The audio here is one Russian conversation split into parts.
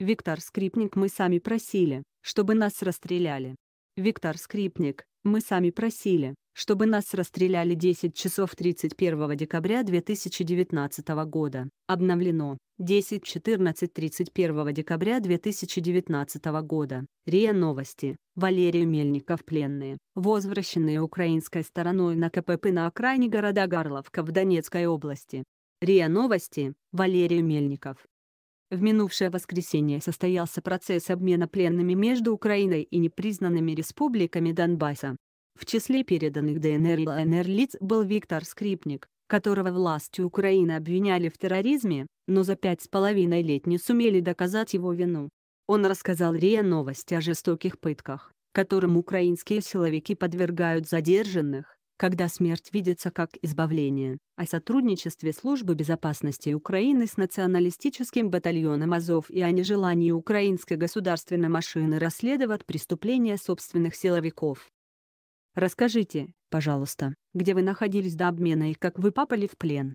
Виктор Скрипник мы сами просили, чтобы нас расстреляли. Виктор Скрипник, мы сами просили, чтобы нас расстреляли 10 часов 31 декабря 2019 года. Обновлено. 10.14.31 декабря 2019 года. РИА Новости. Валерий Мельников пленные, возвращенные украинской стороной на КПП на окраине города Гарловка в Донецкой области. РИА Новости. Валерий Мельников. В минувшее воскресенье состоялся процесс обмена пленными между Украиной и непризнанными республиками Донбасса. В числе переданных ДНР и ЛНР лиц был Виктор Скрипник, которого власти Украины обвиняли в терроризме, но за пять с половиной лет не сумели доказать его вину. Он рассказал РИА Новости о жестоких пытках, которым украинские силовики подвергают задержанных, когда смерть видится как избавление, о сотрудничестве Службы безопасности Украины с националистическим батальоном «Азов» и о нежелании украинской государственной машины расследовать преступления собственных силовиков. Расскажите, пожалуйста, где вы находились до обмена и как вы попали в плен?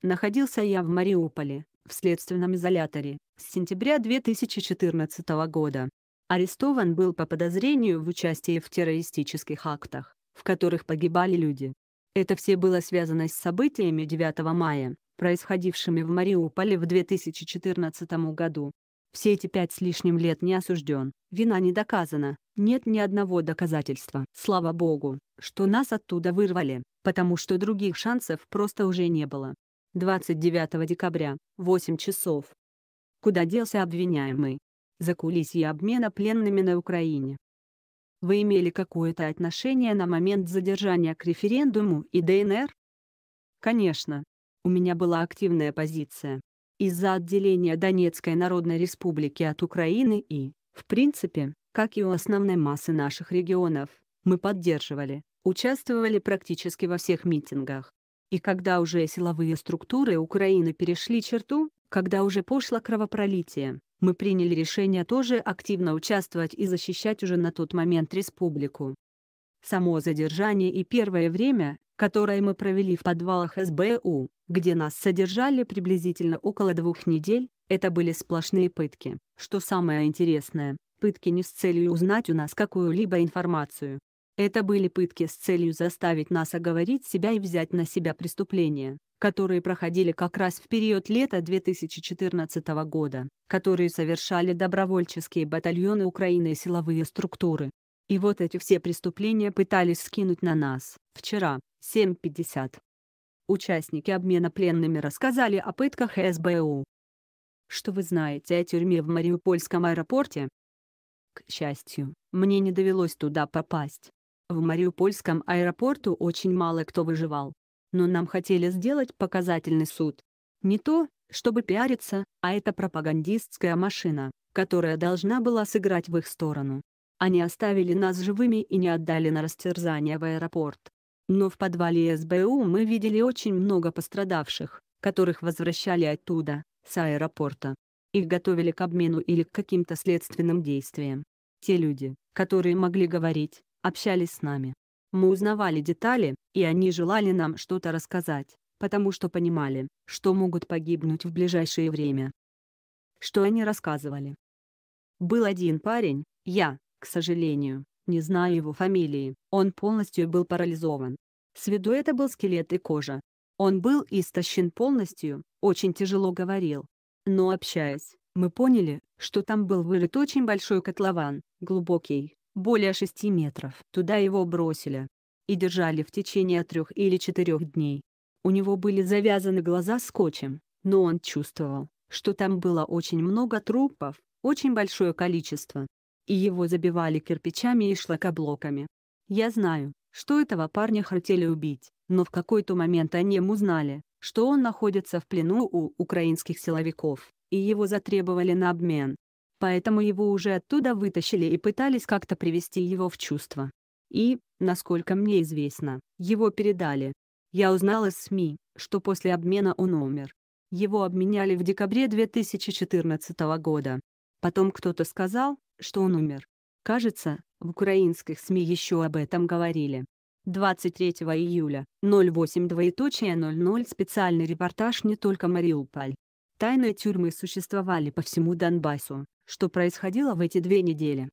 Находился я в Мариуполе, в следственном изоляторе, с сентября 2014 года. Арестован был по подозрению в участии в террористических актах в которых погибали люди. Это все было связано с событиями 9 мая, происходившими в Мариуполе в 2014 году. Все эти пять с лишним лет не осужден, вина не доказана, нет ни одного доказательства. Слава богу, что нас оттуда вырвали, потому что других шансов просто уже не было. 29 декабря, 8 часов. Куда делся обвиняемый? За кулисье обмена пленными на Украине. Вы имели какое-то отношение на момент задержания к референдуму и ДНР? Конечно. У меня была активная позиция. Из-за отделения Донецкой Народной Республики от Украины и, в принципе, как и у основной массы наших регионов, мы поддерживали, участвовали практически во всех митингах. И когда уже силовые структуры Украины перешли черту, когда уже пошло кровопролитие, мы приняли решение тоже активно участвовать и защищать уже на тот момент республику. Само задержание и первое время, которое мы провели в подвалах СБУ, где нас содержали приблизительно около двух недель, это были сплошные пытки. Что самое интересное, пытки не с целью узнать у нас какую-либо информацию, это были пытки с целью заставить нас оговорить себя и взять на себя преступления, которые проходили как раз в период лета 2014 года, которые совершали добровольческие батальоны Украины и силовые структуры. И вот эти все преступления пытались скинуть на нас. Вчера, 7.50. Участники обмена пленными рассказали о пытках СБУ. Что вы знаете о тюрьме в Мариупольском аэропорте? К счастью, мне не довелось туда попасть. В Мариупольском аэропорту очень мало кто выживал. Но нам хотели сделать показательный суд. Не то, чтобы пиариться, а это пропагандистская машина, которая должна была сыграть в их сторону. Они оставили нас живыми и не отдали на растерзание в аэропорт. Но в подвале СБУ мы видели очень много пострадавших, которых возвращали оттуда, с аэропорта. Их готовили к обмену или к каким-то следственным действиям. Те люди, которые могли говорить, общались с нами. Мы узнавали детали, и они желали нам что-то рассказать, потому что понимали, что могут погибнуть в ближайшее время. Что они рассказывали? Был один парень, я, к сожалению, не знаю его фамилии, он полностью был парализован. С виду это был скелет и кожа. Он был истощен полностью, очень тяжело говорил. Но общаясь, мы поняли, что там был вырыт очень большой котлован, глубокий, более шести метров. Туда его бросили и держали в течение трех или четырех дней. У него были завязаны глаза скотчем, но он чувствовал, что там было очень много трупов, очень большое количество. И его забивали кирпичами и шлакоблоками. Я знаю, что этого парня хотели убить, но в какой-то момент они ему знали, что он находится в плену у украинских силовиков, и его затребовали на обмен поэтому его уже оттуда вытащили и пытались как-то привести его в чувство. И, насколько мне известно, его передали. Я узнала из СМИ, что после обмена он умер. Его обменяли в декабре 2014 года. Потом кто-то сказал, что он умер. Кажется, в украинских СМИ еще об этом говорили. 23 июля, 08 специальный репортаж не только Мариуполь. Тайные тюрьмы существовали по всему Донбассу, что происходило в эти две недели.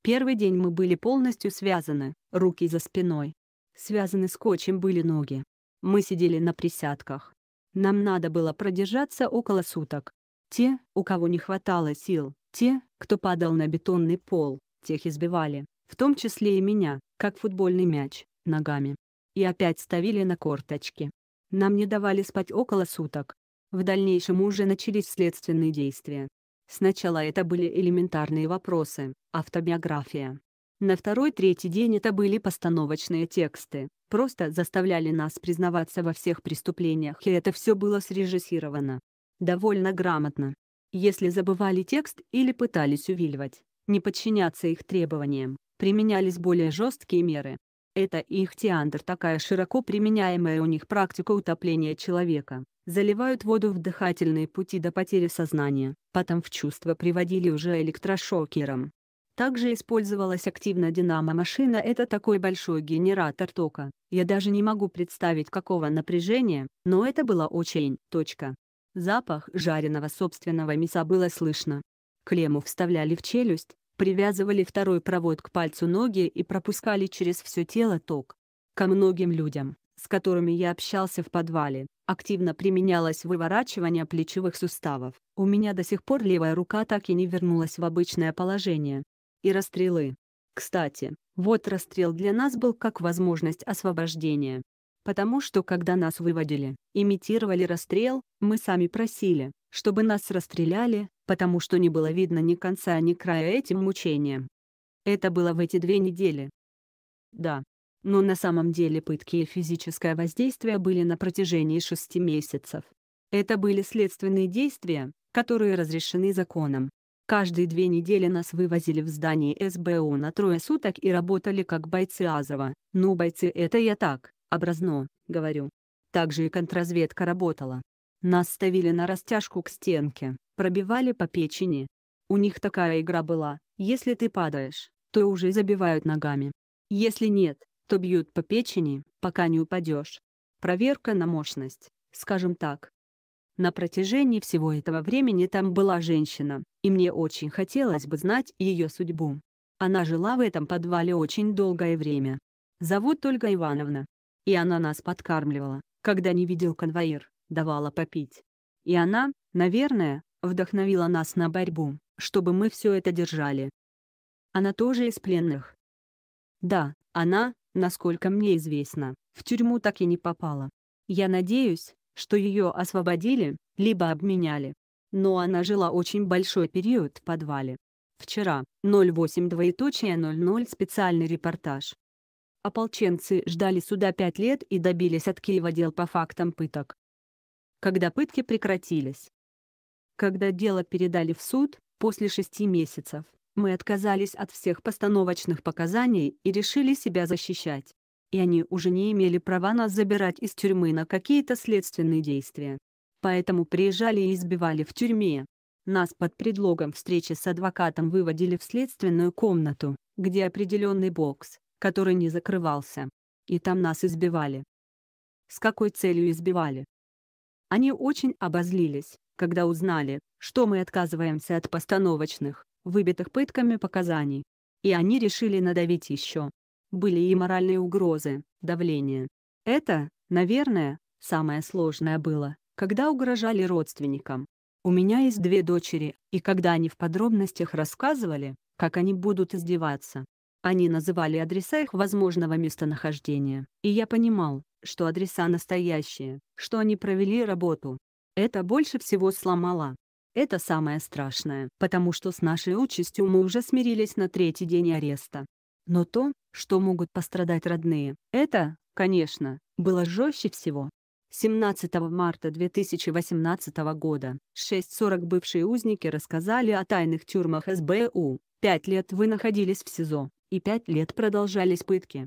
Первый день мы были полностью связаны, руки за спиной. Связаны скотчем были ноги. Мы сидели на присядках. Нам надо было продержаться около суток. Те, у кого не хватало сил, те, кто падал на бетонный пол, тех избивали, в том числе и меня, как футбольный мяч, ногами. И опять ставили на корточки. Нам не давали спать около суток. В дальнейшем уже начались следственные действия. Сначала это были элементарные вопросы, автобиография. На второй-третий день это были постановочные тексты, просто заставляли нас признаваться во всех преступлениях и это все было срежиссировано. Довольно грамотно. Если забывали текст или пытались увильвать, не подчиняться их требованиям, применялись более жесткие меры, это ихтиандр такая широко применяемая у них практика утопления человека. Заливают воду в дыхательные пути до потери сознания, потом в чувство приводили уже электрошокером. Также использовалась активно динамо-машина это такой большой генератор тока, я даже не могу представить какого напряжения, но это было очень, точка. Запах жареного собственного мяса было слышно. Клемму вставляли в челюсть, привязывали второй провод к пальцу ноги и пропускали через все тело ток. Ко многим людям, с которыми я общался в подвале, активно применялось выворачивание плечевых суставов. У меня до сих пор левая рука так и не вернулась в обычное положение. И расстрелы. Кстати, вот расстрел для нас был как возможность освобождения. Потому что когда нас выводили, имитировали расстрел, мы сами просили, чтобы нас расстреляли, потому что не было видно ни конца, ни края этим мучениям. Это было в эти две недели. Да. Но на самом деле пытки и физическое воздействие были на протяжении шести месяцев. Это были следственные действия, которые разрешены законом. Каждые две недели нас вывозили в здание СБУ на трое суток и работали как бойцы Азова. Ну бойцы это я так, образно, говорю. Также и контрразведка работала. Нас ставили на растяжку к стенке, пробивали по печени. У них такая игра была, если ты падаешь, то уже забивают ногами. Если нет, то бьют по печени, пока не упадешь. Проверка на мощность, скажем так. На протяжении всего этого времени там была женщина, и мне очень хотелось бы знать ее судьбу. Она жила в этом подвале очень долгое время. Зовут Ольга Ивановна. И она нас подкармливала, когда не видел конвоир давала попить. И она, наверное, вдохновила нас на борьбу, чтобы мы все это держали. Она тоже из пленных. Да, она, насколько мне известно, в тюрьму так и не попала. Я надеюсь, что ее освободили, либо обменяли. Но она жила очень большой период в подвале. Вчера, 08 специальный репортаж. Ополченцы ждали суда пять лет и добились от Киева дел по фактам пыток когда пытки прекратились. Когда дело передали в суд, после шести месяцев, мы отказались от всех постановочных показаний и решили себя защищать. И они уже не имели права нас забирать из тюрьмы на какие-то следственные действия. Поэтому приезжали и избивали в тюрьме. Нас под предлогом встречи с адвокатом выводили в следственную комнату, где определенный бокс, который не закрывался. И там нас избивали. С какой целью избивали? Они очень обозлились, когда узнали, что мы отказываемся от постановочных, выбитых пытками показаний. И они решили надавить еще. Были и моральные угрозы, давление. Это, наверное, самое сложное было, когда угрожали родственникам. У меня есть две дочери, и когда они в подробностях рассказывали, как они будут издеваться, они называли адреса их возможного местонахождения, и я понимал, что адреса настоящие, что они провели работу. Это больше всего сломало. Это самое страшное, потому что с нашей участью мы уже смирились на третий день ареста. Но то, что могут пострадать родные, это, конечно, было жестче всего. 17 марта 2018 года 6.40 бывшие узники рассказали о тайных тюрьмах СБУ. Пять лет вы находились в СИЗО и пять лет продолжались пытки.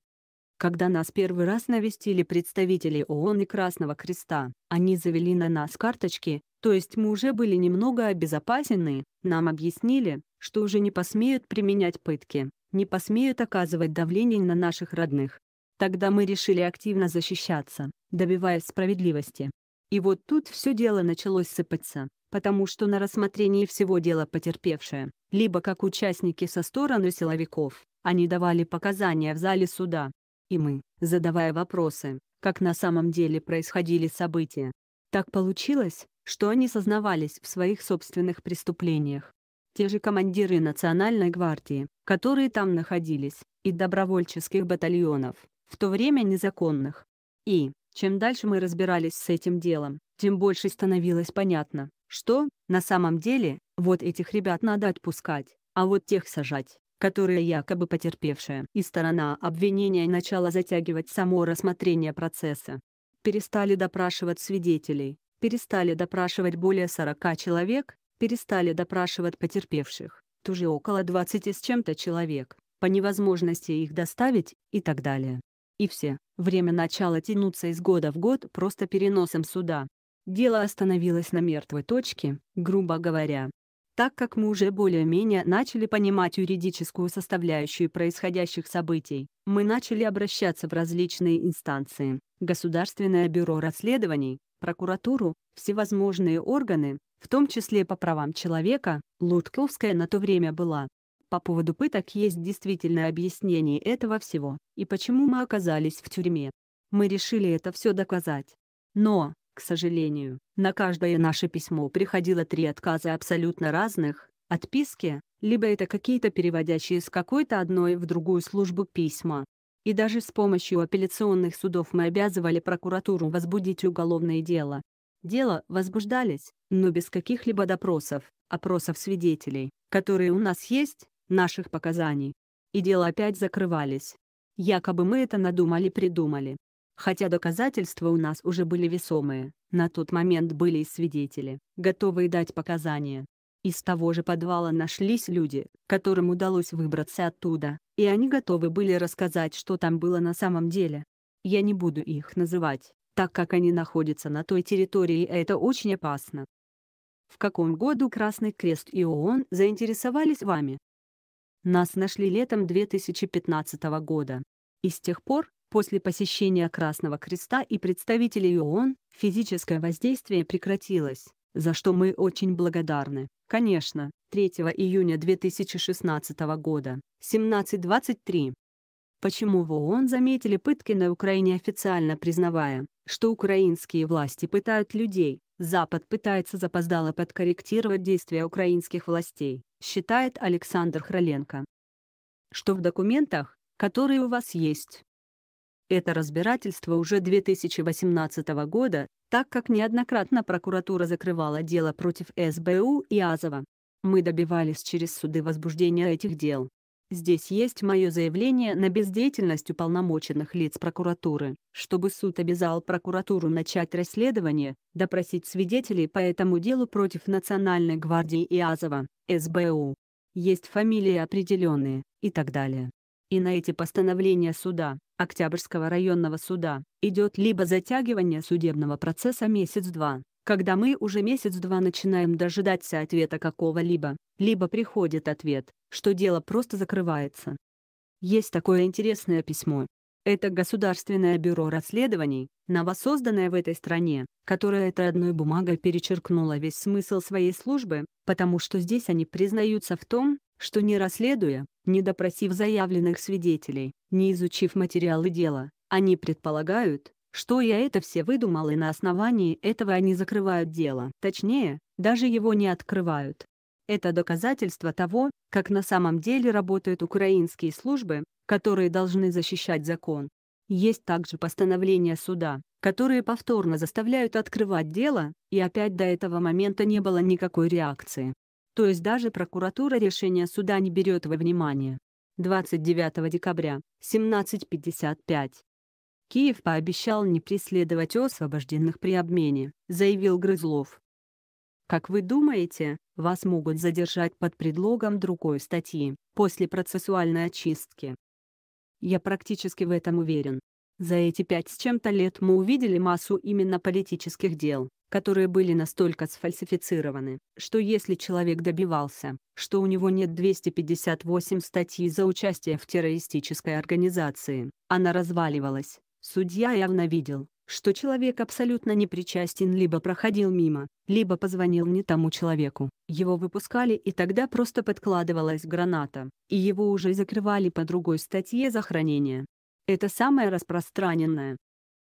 Когда нас первый раз навестили представители ООН и Красного Креста, они завели на нас карточки, то есть мы уже были немного обезопасены, нам объяснили, что уже не посмеют применять пытки, не посмеют оказывать давление на наших родных. Тогда мы решили активно защищаться, добиваясь справедливости. И вот тут все дело началось сыпаться, потому что на рассмотрении всего дела потерпевшие, либо как участники со стороны силовиков, они давали показания в зале суда. И мы, задавая вопросы, как на самом деле происходили события. Так получилось, что они сознавались в своих собственных преступлениях. Те же командиры Национальной гвардии, которые там находились, и добровольческих батальонов, в то время незаконных. И, чем дальше мы разбирались с этим делом, тем больше становилось понятно, что, на самом деле, вот этих ребят надо отпускать, а вот тех сажать которые якобы потерпевшая и сторона обвинения начала затягивать само рассмотрение процесса. Перестали допрашивать свидетелей, перестали допрашивать более 40 человек, перестали допрашивать потерпевших, тоже около 20 с чем-то человек, по невозможности их доставить, и так далее. И все, время начало тянуться из года в год просто переносом суда. Дело остановилось на мертвой точке, грубо говоря, так как мы уже более-менее начали понимать юридическую составляющую происходящих событий, мы начали обращаться в различные инстанции – Государственное бюро расследований, прокуратуру, всевозможные органы, в том числе по правам человека, Лутковская на то время была. По поводу пыток есть действительное объяснение этого всего, и почему мы оказались в тюрьме. Мы решили это все доказать. Но, к сожалению, на каждое наше письмо приходило три отказа абсолютно разных, отписки, либо это какие-то переводящие с какой-то одной в другую службу письма. И даже с помощью апелляционных судов мы обязывали прокуратуру возбудить уголовное дело. Дело возбуждались, но без каких-либо допросов, опросов свидетелей, которые у нас есть, наших показаний. И дело опять закрывались. Якобы мы это надумали-придумали. Хотя доказательства у нас уже были весомые, на тот момент были и свидетели, готовые дать показания. Из того же подвала нашлись люди, которым удалось выбраться оттуда, и они готовы были рассказать, что там было на самом деле. Я не буду их называть, так как они находятся на той территории и это очень опасно. В каком году Красный Крест и ООН заинтересовались вами? Нас нашли летом 2015 года. И с тех пор, После посещения Красного Креста и представителей ООН, физическое воздействие прекратилось, за что мы очень благодарны. Конечно, 3 июня 2016 года, 17.23. Почему в ООН заметили пытки на Украине официально признавая, что украинские власти пытают людей, Запад пытается запоздало подкорректировать действия украинских властей, считает Александр Хроленко. Что в документах, которые у вас есть, это разбирательство уже 2018 года, так как неоднократно прокуратура закрывала дело против СБУ и Азова. Мы добивались через суды возбуждения этих дел. Здесь есть мое заявление на бездеятельность уполномоченных лиц прокуратуры, чтобы суд обязал прокуратуру начать расследование, допросить свидетелей по этому делу против Национальной гвардии и Азова, СБУ. Есть фамилии определенные, и так далее. И на эти постановления суда, Октябрьского районного суда, идет либо затягивание судебного процесса месяц-два, когда мы уже месяц-два начинаем дожидаться ответа какого-либо, либо приходит ответ, что дело просто закрывается. Есть такое интересное письмо. Это Государственное бюро расследований, новосозданное в этой стране, которое этой одной бумагой перечеркнуло весь смысл своей службы, потому что здесь они признаются в том, что не расследуя, не допросив заявленных свидетелей, не изучив материалы дела, они предполагают, что я это все выдумал и на основании этого они закрывают дело. Точнее, даже его не открывают. Это доказательство того, как на самом деле работают украинские службы, которые должны защищать закон. Есть также постановления суда, которые повторно заставляют открывать дело, и опять до этого момента не было никакой реакции. То есть даже прокуратура решения суда не берет во внимание. 29 декабря, 17.55. Киев пообещал не преследовать освобожденных при обмене, заявил Грызлов. Как вы думаете, вас могут задержать под предлогом другой статьи, после процессуальной очистки? Я практически в этом уверен. За эти пять с чем-то лет мы увидели массу именно политических дел, которые были настолько сфальсифицированы, что если человек добивался, что у него нет 258 статьи за участие в террористической организации, она разваливалась. Судья явно видел, что человек абсолютно не причастен либо проходил мимо, либо позвонил не тому человеку. Его выпускали и тогда просто подкладывалась граната, и его уже закрывали по другой статье за хранение. Это самое распространенное.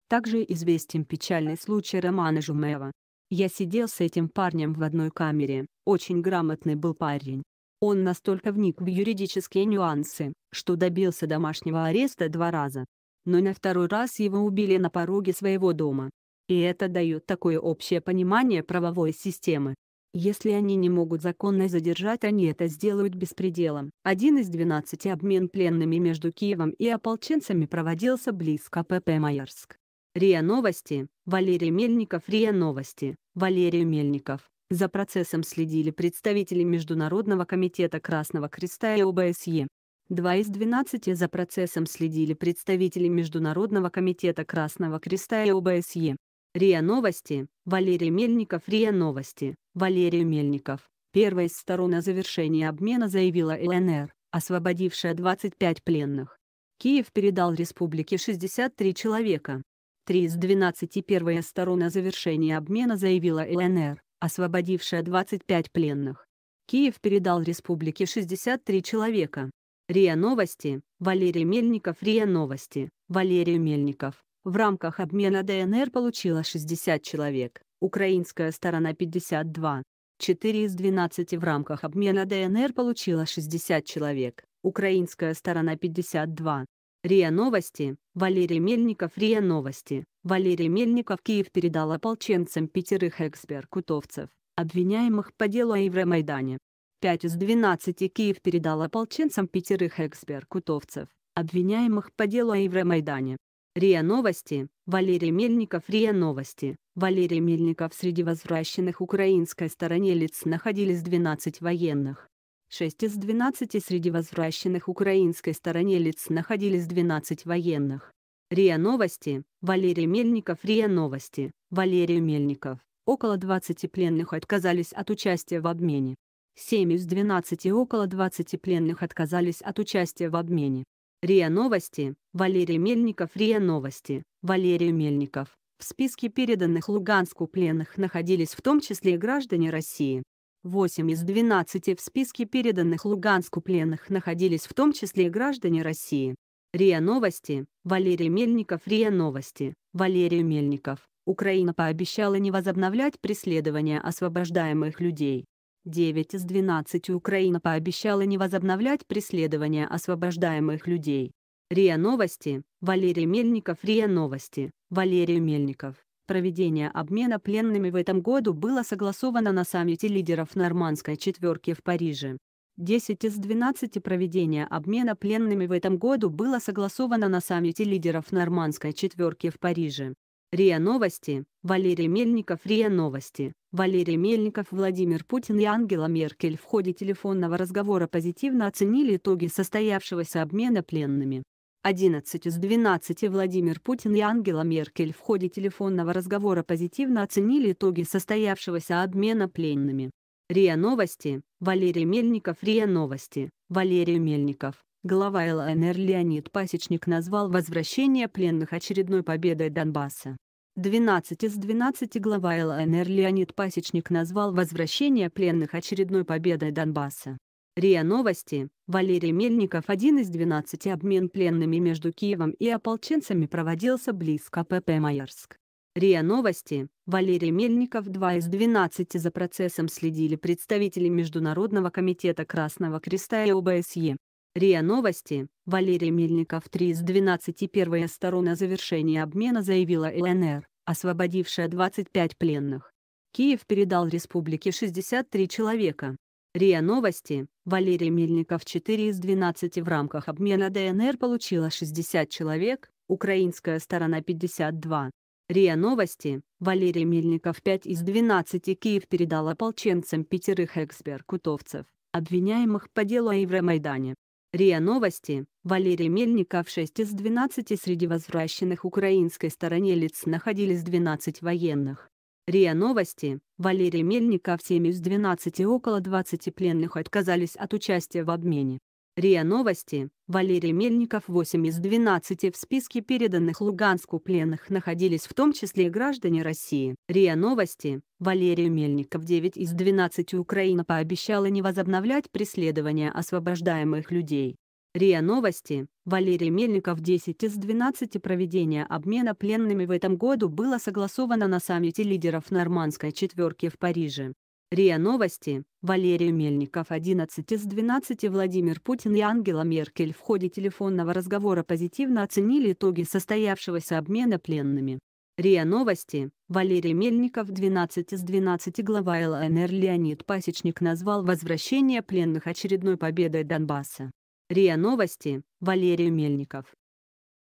Также известен печальный случай Романа Жумева. Я сидел с этим парнем в одной камере, очень грамотный был парень. Он настолько вник в юридические нюансы, что добился домашнего ареста два раза. Но на второй раз его убили на пороге своего дома. И это дает такое общее понимание правовой системы. Если они не могут законно задержать, они это сделают беспределом. Один из 12 обмен пленными между Киевом и ополченцами проводился близко ПП Майорск. РИА Новости, Валерий Мельников РИА Новости, Валерий Мельников. За процессом следили представители Международного комитета Красного Креста и ОБСЕ. Два из 12 за процессом следили представители Международного комитета Красного Креста и ОБСЕ. РИА Новости, Валерий Мельников РИА Новости, Валерий Мельников. Первая из сторон о завершении обмена заявила ЛНР, освободившая 25 пленных. Киев передал республике 63 человека. Три из 12 первой из завершения обмена заявила ЛНР, освободившая 25 пленных. Киев передал республике 63 человека. РИА Новости, Валерий Мельников РИА Новости, Валерий Мельников. В рамках обмена ДНР получила 60 человек, украинская сторона 52. 4 из 12 в рамках обмена ДНР получила 60 человек, украинская сторона 52. РИА Новости, Валерий Мельников РИА Новости, Валерий Мельников Киев передал ополченцам пятерых экспертов-кутовцев, обвиняемых по делу о Евромайдане. 5 из 12 Киев передал ополченцам пятерых экспертов-кутовцев, обвиняемых по делу о Евромайдане. РИА Новости, Валерий Мельников РИА Новости, Валерий Мельников Среди возвращенных украинской стороне лиц находились 12 военных. 6 из 12 среди возвращенных украинской стороне лиц находились 12 военных. РИА Новости, Валерий Мельников РИА Новости, Валерий Мельников. Около 20 пленных отказались от участия в обмене. 7 из 12 около 20 пленных отказались от участия в обмене. РИА Новости, Валерий Мельников РИА Новости, Валерий Мельников. В списке переданных Луганску пленных находились в том числе и граждане России. 8 из 12 в списке переданных Луганску пленных находились в том числе и граждане России. РИА Новости, Валерий Мельников РИА Новости, Валерий Мельников. Украина пообещала не возобновлять преследования освобождаемых людей. 9 из 12 Украина пообещала не возобновлять преследование освобождаемых людей. РИА Новости, Валерий Мельников РИА Новости, Валерий Мельников. Проведение обмена пленными в этом году было согласовано на саммите лидеров нормандской четверки в Париже. 10 из 12 проведения обмена пленными в этом году было согласовано на саммите лидеров нормандской четверки в Париже. РИА Новости, Валерий Мельников РИА Новости, Валерий Мельников Владимир Путин и Ангела Меркель в ходе телефонного разговора позитивно оценили итоги состоявшегося обмена пленными. 11 из 12 Владимир Путин и Ангела Меркель в ходе телефонного разговора позитивно оценили итоги состоявшегося обмена пленными. РИА Новости, Валерий Мельников РИА Новости, Валерий Мельников. Глава ЛНР Леонид Пасечник назвал возвращение пленных очередной победой Донбасса. 12 из 12 глава ЛНР Леонид Пасечник назвал возвращение пленных очередной победой Донбасса. РИА Новости, Валерий Мельников один из 12 обмен пленными между Киевом и ополченцами проводился близко ПП Майорск. РИА Новости, Валерий Мельников 2 из 12 за процессом следили представители Международного комитета Красного Креста и ОБСЕ. РИА Новости, Валерий Мельников 3 из 12 первая сторона завершения обмена заявила ЛНР, освободившая 25 пленных. Киев передал республике 63 человека. РИА Новости, Валерий Мельников 4 из 12 в рамках обмена ДНР получила 60 человек, украинская сторона 52. РИА Новости, Валерий Мельников 5 из 12 Киев передал ополченцам пятерых эксперкутовцев, обвиняемых по делу о Евромайдане. РИА Новости, Валерий Мельников 6 из 12 среди возвращенных украинской стороне лиц находились 12 военных. РИА Новости, Валерий Мельников 7 из 12 около 20 пленных отказались от участия в обмене. РИА Новости, Валерий Мельников 8 из 12 в списке переданных Луганску пленных находились в том числе и граждане России. РИА Новости, Валерий Мельников 9 из 12 Украина пообещала не возобновлять преследование освобождаемых людей. РИА Новости, Валерий Мельников 10 из 12 проведения обмена пленными в этом году было согласовано на саммите лидеров нормандской четверки в Париже. РИА Новости, Валерий Мельников 11 из 12 Владимир Путин и Ангела Меркель в ходе телефонного разговора позитивно оценили итоги состоявшегося обмена пленными. РИА Новости, Валерий Мельников 12 из 12 глава ЛНР Леонид Пасечник назвал возвращение пленных очередной победой Донбасса. РИА Новости, Валерий Мельников